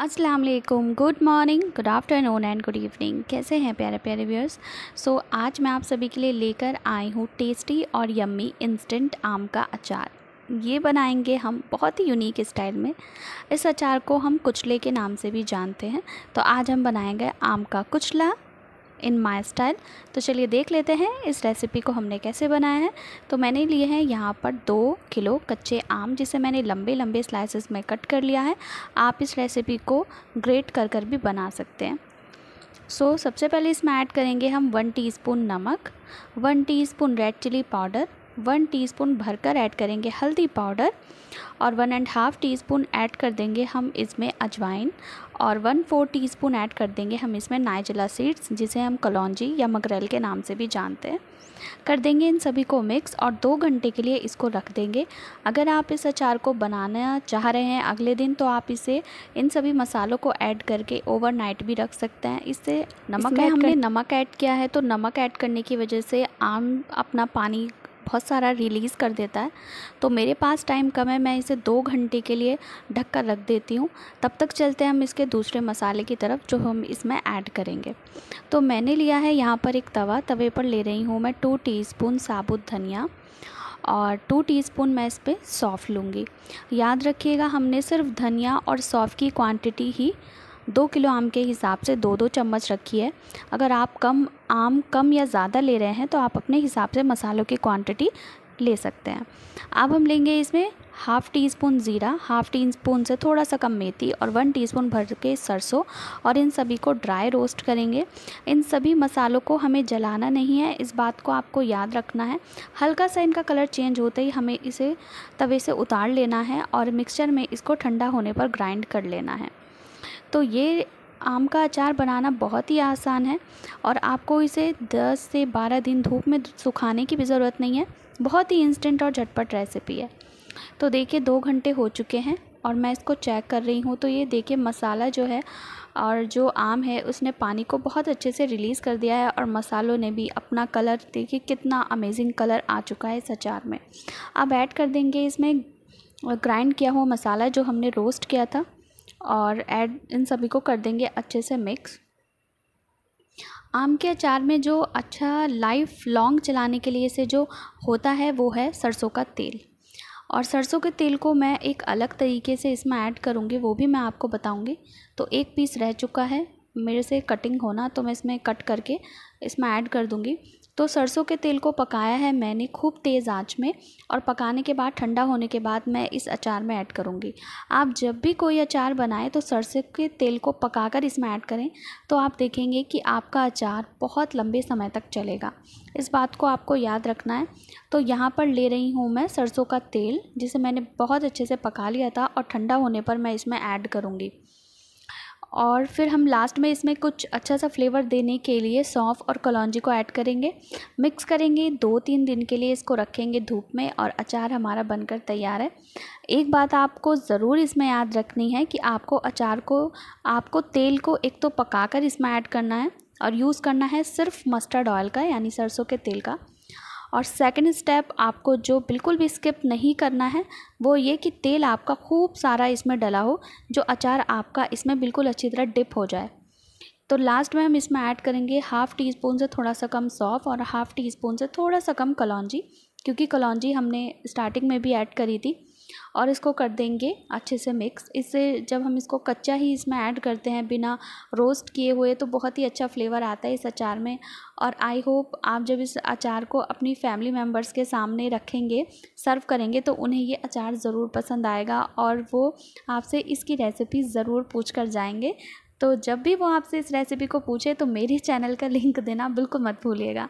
अस्सलाम वालेकुम good morning good afternoon and good evening कैसे हैं प्यारे प्यारे व्यूअर्स सो so, आज मैं आप सभी के लिए लेकर आई हूँ टेस्टी और यम्मी इंस्टेंट आम का अचार ये बनाएंगे हम बहुत ही यूनिक स्टाइल में इस अचार को हम कुचले के नाम से भी जानते हैं तो आज हम बनाएंगे आम का कुचला इन माई स्टाइल तो चलिए देख लेते हैं इस रेसिपी को हमने कैसे बनाया है तो मैंने लिए हैं यहाँ पर दो किलो कच्चे आम जिसे मैंने लंबे लंबे स्लाइसेस में कट कर लिया है आप इस रेसिपी को ग्रेट कर कर भी बना सकते हैं सो so, सबसे पहले इसमें ऐड करेंगे हम वन टीस्पून नमक one teaspoon red chilli powder one teaspoon भरकर ऐड करेंगे हल्दी पाउडर और one and half teaspoon add कर देंगे हम इसमें अजवाइन और one four teaspoon add कर देंगे हम इसमें नाइजला सीड्स जिसे हम कलौजी या मगरेल के नाम से भी जानते हैं कर देंगे इन सभी को मिक्स और दो घंटे के लिए इसको रख देंगे अगर आप इस अचार को बनाना चाह रहे हैं अगले दिन तो आप इसे इन सभी मसालों को ऐड करके ओवरनाइट भी रख सकते हैं इससे नमक हमने कर... नमक ऐड किया है तो नमक ऐड करने की वजह से आम अपना पानी बहुत सारा रिलीज़ कर देता है तो मेरे पास टाइम कम है मैं इसे दो घंटे के लिए ढक कर रख देती हूँ तब तक चलते हैं हम इसके दूसरे मसाले की तरफ जो हम इसमें ऐड करेंगे तो मैंने लिया है यहाँ पर एक तवा तवे पर ले रही हूँ मैं टू टी साबुत धनिया और टू टीस्पून मैं इस पर सौफ़ लूँगी याद रखिएगा हमने सिर्फ धनिया और सौफ़ की क्वांटिटी ही दो किलो आम के हिसाब से दो दो चम्मच रखिए अगर आप कम आम कम या ज़्यादा ले रहे हैं तो आप अपने हिसाब से मसालों की क्वांटिटी ले सकते हैं अब हम लेंगे इसमें हाफ़ टी स्पून ज़ीरा हाफ़ टी स्पून से थोड़ा सा कम मेथी और वन टीस्पून भर के सरसों और इन सभी को ड्राई रोस्ट करेंगे इन सभी मसालों को हमें जलाना नहीं है इस बात को आपको याद रखना है हल्का सा इनका कलर चेंज होते ही हमें इसे तवे से उतार लेना है और मिक्सचर में इसको ठंडा होने पर ग्राइंड कर लेना है तो ये आम का अचार बनाना बहुत ही आसान है और आपको इसे 10 से 12 दिन धूप में सुखाने की भी ज़रूरत नहीं है बहुत ही इंस्टेंट और झटपट रेसिपी है तो देखिए दो घंटे हो चुके हैं और मैं इसको चेक कर रही हूँ तो ये देखिए मसाला जो है और जो आम है उसने पानी को बहुत अच्छे से रिलीज़ कर दिया है और मसालों ने भी अपना कलर देखिए कितना अमेजिंग कलर आ चुका है इस अचार में अब ऐड कर देंगे इसमें ग्राइंड किया हुआ मसाला जो हमने रोस्ट किया था और ऐड इन सभी को कर देंगे अच्छे से मिक्स आम के अचार में जो अच्छा लाइफ लॉन्ग चलाने के लिए से जो होता है वो है सरसों का तेल और सरसों के तेल को मैं एक अलग तरीके से इसमें ऐड करूँगी वो भी मैं आपको बताऊँगी तो एक पीस रह चुका है मेरे से कटिंग होना तो मैं इसमें कट करके इसमें ऐड कर दूँगी तो सरसों के तेल को पकाया है मैंने खूब तेज़ आंच में और पकाने के बाद ठंडा होने के बाद मैं इस अचार में ऐड करूँगी आप जब भी कोई अचार बनाएं तो सरसों के तेल को पकाकर इसमें ऐड करें तो आप देखेंगे कि आपका अचार बहुत लंबे समय तक चलेगा इस बात को आपको याद रखना है तो यहाँ पर ले रही हूँ मैं सरसों का तेल जिसे मैंने बहुत अच्छे से पका लिया था और ठंडा होने पर मैं इसमें ऐड करूँगी और फिर हम लास्ट में इसमें कुछ अच्छा सा फ्लेवर देने के लिए सौंफ और कलौंजी को ऐड करेंगे मिक्स करेंगे दो तीन दिन के लिए इसको रखेंगे धूप में और अचार हमारा बनकर तैयार है एक बात आपको ज़रूर इसमें याद रखनी है कि आपको अचार को आपको तेल को एक तो पकाकर इसमें ऐड करना है और यूज़ करना है सिर्फ मस्टर्ड ऑयल का यानी सरसों के तेल का और सेकंड स्टेप आपको जो बिल्कुल भी स्किप नहीं करना है वो ये कि तेल आपका खूब सारा इसमें डला हो जो अचार आपका इसमें बिल्कुल अच्छी तरह डिप हो जाए तो लास्ट में हम इसमें ऐड करेंगे हाफ़ टी स्पून से थोड़ा सा कम सौफ और हाफ़ टी स्पून से थोड़ा सा कम कलौजी क्योंकि कलौजी हमने स्टार्टिंग में भी ऐड करी थी और इसको कर देंगे अच्छे से मिक्स इससे जब हम इसको कच्चा ही इसमें ऐड करते हैं बिना रोस्ट किए हुए तो बहुत ही अच्छा फ्लेवर आता है इस अचार में और आई होप आप जब इस अचार को अपनी फैमिली मेम्बर्स के सामने रखेंगे सर्व करेंगे तो उन्हें ये अचार ज़रूर पसंद आएगा और वो आपसे इसकी रेसिपी ज़रूर पूछ कर जाएंगे तो जब भी वो आपसे इस रेसिपी को पूछे तो मेरे चैनल का लिंक देना बिल्कुल मत भूलिएगा